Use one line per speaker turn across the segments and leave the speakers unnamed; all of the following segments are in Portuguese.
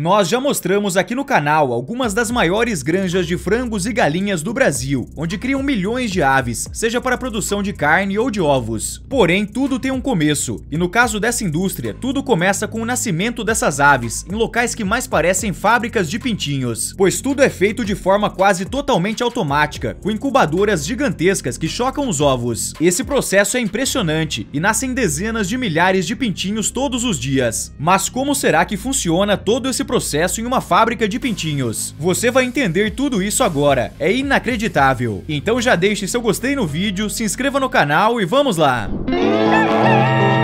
Nós já mostramos aqui no canal algumas das maiores granjas de frangos e galinhas do Brasil, onde criam milhões de aves, seja para produção de carne ou de ovos. Porém, tudo tem um começo, e no caso dessa indústria, tudo começa com o nascimento dessas aves, em locais que mais parecem fábricas de pintinhos, pois tudo é feito de forma quase totalmente automática, com incubadoras gigantescas que chocam os ovos. Esse processo é impressionante, e nascem dezenas de milhares de pintinhos todos os dias. Mas como será que funciona todo esse processo em uma fábrica de pintinhos. Você vai entender tudo isso agora, é inacreditável. Então já deixe seu gostei no vídeo, se inscreva no canal e vamos lá! Música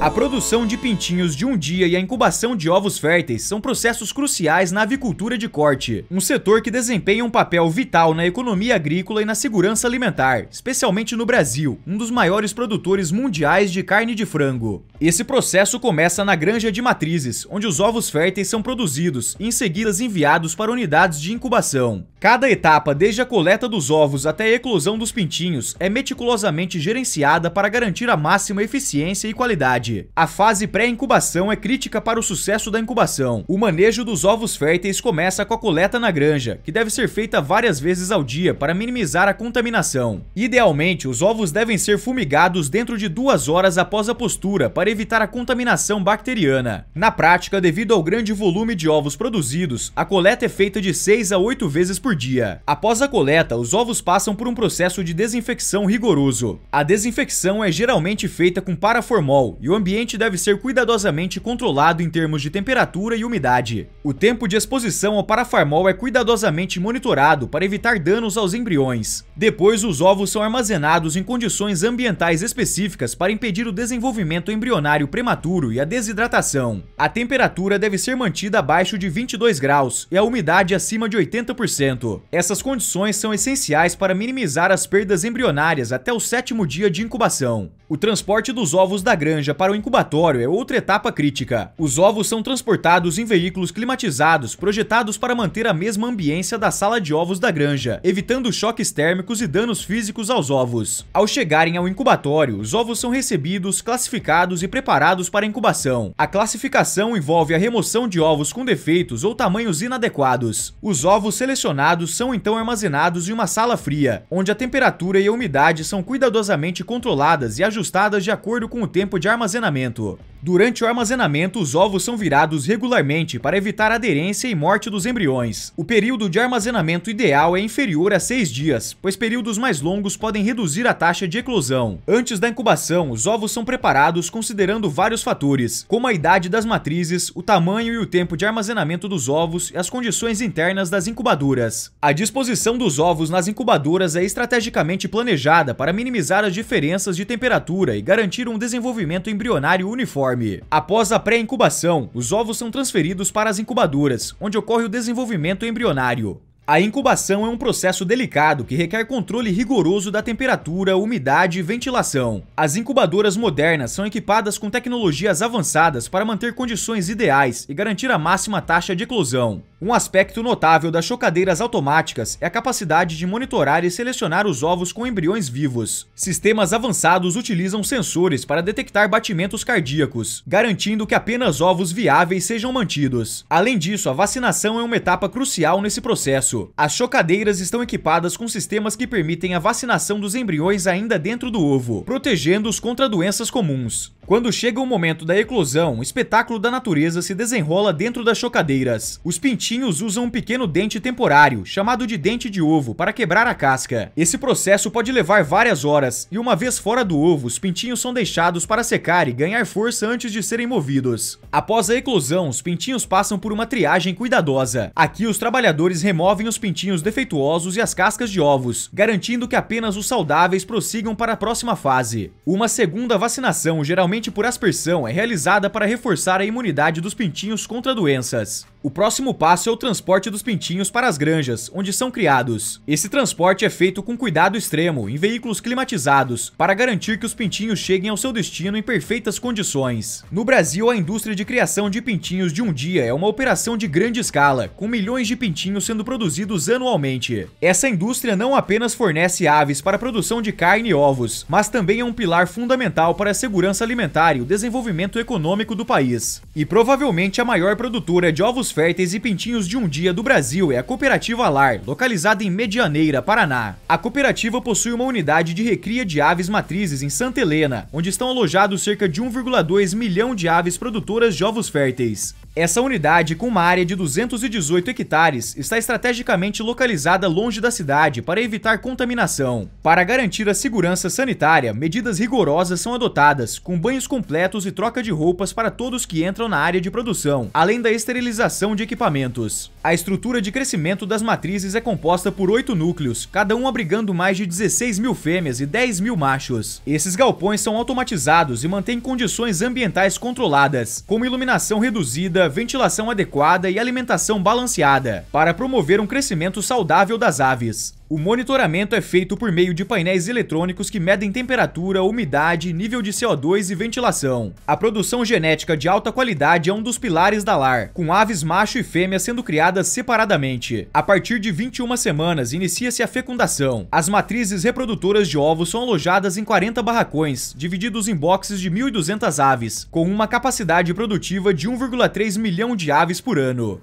A produção de pintinhos de um dia e a incubação de ovos férteis são processos cruciais na avicultura de corte, um setor que desempenha um papel vital na economia agrícola e na segurança alimentar, especialmente no Brasil, um dos maiores produtores mundiais de carne de frango. Esse processo começa na granja de matrizes, onde os ovos férteis são produzidos e em seguida enviados para unidades de incubação. Cada etapa, desde a coleta dos ovos até a eclosão dos pintinhos, é meticulosamente gerenciada para garantir a máxima eficiência e qualidade. A fase pré-incubação é crítica para o sucesso da incubação. O manejo dos ovos férteis começa com a coleta na granja, que deve ser feita várias vezes ao dia para minimizar a contaminação. Idealmente, os ovos devem ser fumigados dentro de duas horas após a postura para evitar a contaminação bacteriana. Na prática, devido ao grande volume de ovos produzidos, a coleta é feita de 6 a 8 vezes por por dia. Após a coleta, os ovos passam por um processo de desinfecção rigoroso. A desinfecção é geralmente feita com paraformol e o ambiente deve ser cuidadosamente controlado em termos de temperatura e umidade. O tempo de exposição ao paraformol é cuidadosamente monitorado para evitar danos aos embriões. Depois, os ovos são armazenados em condições ambientais específicas para impedir o desenvolvimento embrionário prematuro e a desidratação. A temperatura deve ser mantida abaixo de 22 graus e a umidade acima de 80%. Essas condições são essenciais para minimizar as perdas embrionárias até o sétimo dia de incubação. O transporte dos ovos da granja para o incubatório é outra etapa crítica. Os ovos são transportados em veículos climatizados projetados para manter a mesma ambiência da sala de ovos da granja, evitando choques térmicos e danos físicos aos ovos. Ao chegarem ao incubatório, os ovos são recebidos, classificados e preparados para incubação. A classificação envolve a remoção de ovos com defeitos ou tamanhos inadequados. Os ovos selecionados detonados são então armazenados em uma sala fria, onde a temperatura e a umidade são cuidadosamente controladas e ajustadas de acordo com o tempo de armazenamento. Durante o armazenamento, os ovos são virados regularmente para evitar aderência e morte dos embriões. O período de armazenamento ideal é inferior a 6 dias, pois períodos mais longos podem reduzir a taxa de eclosão. Antes da incubação, os ovos são preparados considerando vários fatores, como a idade das matrizes, o tamanho e o tempo de armazenamento dos ovos e as condições internas das incubadoras. A disposição dos ovos nas incubadoras é estrategicamente planejada para minimizar as diferenças de temperatura e garantir um desenvolvimento embrionário uniforme. Após a pré-incubação, os ovos são transferidos para as incubadoras, onde ocorre o desenvolvimento embrionário. A incubação é um processo delicado que requer controle rigoroso da temperatura, umidade e ventilação. As incubadoras modernas são equipadas com tecnologias avançadas para manter condições ideais e garantir a máxima taxa de eclosão. Um aspecto notável das chocadeiras automáticas é a capacidade de monitorar e selecionar os ovos com embriões vivos. Sistemas avançados utilizam sensores para detectar batimentos cardíacos, garantindo que apenas ovos viáveis sejam mantidos. Além disso, a vacinação é uma etapa crucial nesse processo. As chocadeiras estão equipadas com sistemas que permitem a vacinação dos embriões ainda dentro do ovo, protegendo-os contra doenças comuns. Quando chega o momento da eclosão, o espetáculo da natureza se desenrola dentro das chocadeiras. Os pintinhos usam um pequeno dente temporário, chamado de dente de ovo, para quebrar a casca. Esse processo pode levar várias horas, e uma vez fora do ovo, os pintinhos são deixados para secar e ganhar força antes de serem movidos. Após a eclosão, os pintinhos passam por uma triagem cuidadosa. Aqui, os trabalhadores removem os pintinhos defeituosos e as cascas de ovos, garantindo que apenas os saudáveis prossigam para a próxima fase. Uma segunda vacinação geralmente por aspersão, é realizada para reforçar a imunidade dos pintinhos contra doenças. O próximo passo é o transporte dos pintinhos para as granjas, onde são criados. Esse transporte é feito com cuidado extremo, em veículos climatizados, para garantir que os pintinhos cheguem ao seu destino em perfeitas condições. No Brasil, a indústria de criação de pintinhos de um dia é uma operação de grande escala, com milhões de pintinhos sendo produzidos anualmente. Essa indústria não apenas fornece aves para a produção de carne e ovos, mas também é um pilar fundamental para a segurança alimentar o desenvolvimento econômico do país. E provavelmente a maior produtora de ovos férteis e pintinhos de um dia do Brasil é a Cooperativa Lar, localizada em Medianeira, Paraná. A cooperativa possui uma unidade de recria de aves matrizes em Santa Helena, onde estão alojados cerca de 1,2 milhão de aves produtoras de ovos férteis. Essa unidade, com uma área de 218 hectares, está estrategicamente localizada longe da cidade para evitar contaminação. Para garantir a segurança sanitária, medidas rigorosas são adotadas, com banhos completos e troca de roupas para todos que entram na área de produção, além da esterilização de equipamentos. A estrutura de crescimento das matrizes é composta por oito núcleos, cada um abrigando mais de 16 mil fêmeas e 10 mil machos. Esses galpões são automatizados e mantêm condições ambientais controladas, como iluminação reduzida, ventilação adequada e alimentação balanceada, para promover um crescimento saudável das aves. O monitoramento é feito por meio de painéis eletrônicos que medem temperatura, umidade, nível de CO2 e ventilação. A produção genética de alta qualidade é um dos pilares da LAR, com aves macho e fêmea sendo criadas separadamente. A partir de 21 semanas, inicia-se a fecundação. As matrizes reprodutoras de ovos são alojadas em 40 barracões, divididos em boxes de 1.200 aves, com uma capacidade produtiva de 1,3 milhão de aves por ano.